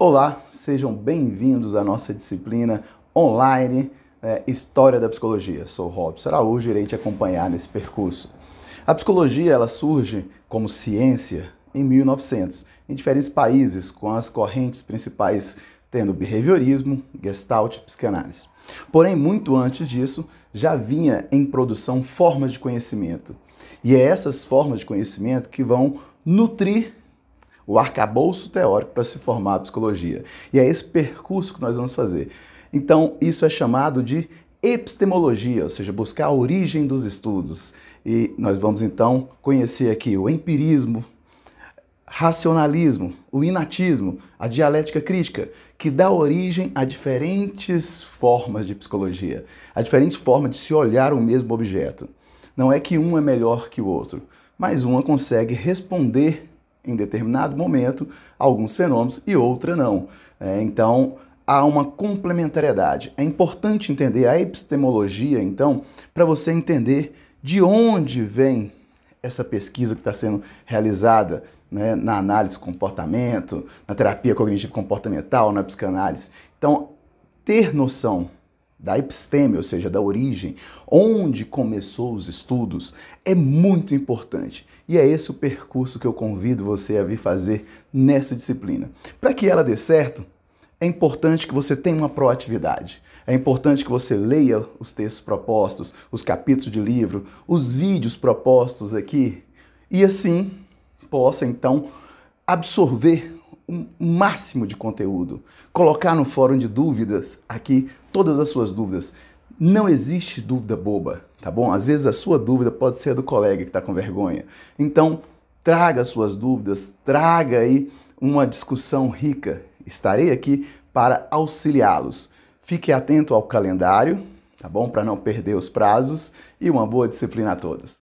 Olá, sejam bem-vindos à nossa disciplina online né, História da Psicologia. Sou Robson Araújo e irei te acompanhar nesse percurso. A psicologia ela surge como ciência em 1900, em diferentes países, com as correntes principais tendo behaviorismo, gestalt e psicanálise. Porém, muito antes disso, já vinha em produção formas de conhecimento. E é essas formas de conhecimento que vão nutrir o arcabouço teórico para se formar a psicologia. E é esse percurso que nós vamos fazer. Então, isso é chamado de epistemologia, ou seja, buscar a origem dos estudos. E nós vamos então conhecer aqui o empirismo, racionalismo, o inatismo, a dialética crítica, que dá origem a diferentes formas de psicologia, a diferentes formas de se olhar o mesmo objeto. Não é que um é melhor que o outro, mas uma consegue responder em determinado momento alguns fenômenos e outra não. É, então, há uma complementariedade. É importante entender a epistemologia, então, para você entender de onde vem essa pesquisa que está sendo realizada né, na análise do comportamento, na terapia cognitivo-comportamental, na psicanálise. Então, ter noção da episteme, ou seja, da origem, onde começou os estudos, é muito importante. E é esse o percurso que eu convido você a vir fazer nessa disciplina. Para que ela dê certo, é importante que você tenha uma proatividade. É importante que você leia os textos propostos, os capítulos de livro, os vídeos propostos aqui, e assim possa então absorver um máximo de conteúdo, colocar no fórum de dúvidas aqui todas as suas dúvidas. Não existe dúvida boba, tá bom? Às vezes a sua dúvida pode ser do colega que está com vergonha. Então, traga suas dúvidas, traga aí uma discussão rica. Estarei aqui para auxiliá-los. Fique atento ao calendário, tá bom? Para não perder os prazos e uma boa disciplina a todos.